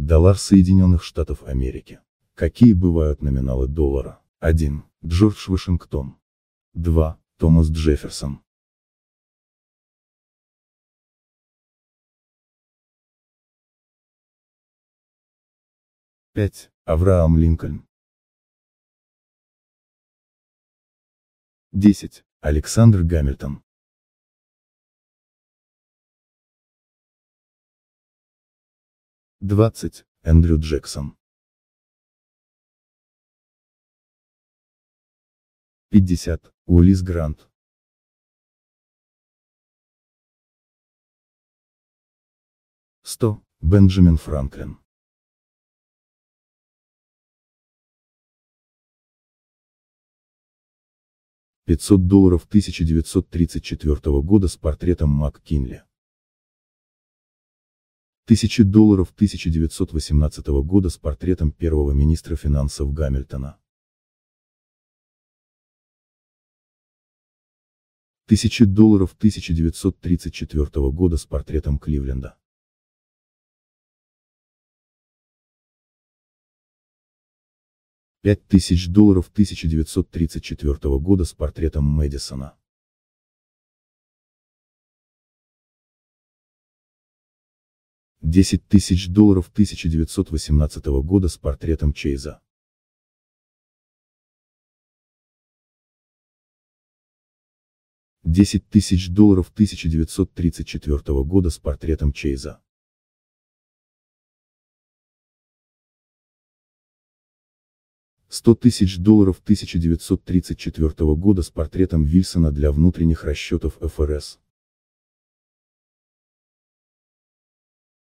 Доллар Соединенных Штатов Америки. Какие бывают номиналы доллара? 1. Джордж Вашингтон. 2. Томас Джефферсон. Пять. Авраам Линкольн. 10. Александр Гамильтон. 20. Эндрю Джексон. 50. Уиллис Грант. 100. Бенджамин Франклин. 500 долларов 1934 года с портретом Маккинли тысячи долларов 1918 года с портретом первого министра финансов Гамильтона. 1000 долларов 1934 года с портретом Кливленда. 5000 долларов 1934 года с портретом Мэдисона. 10 тысяч долларов 1918 года с портретом Чейза. Десять тысяч долларов 1934 года с портретом Чейза. Сто тысяч долларов 1934 года с портретом Вильсона для внутренних расчетов ФРС.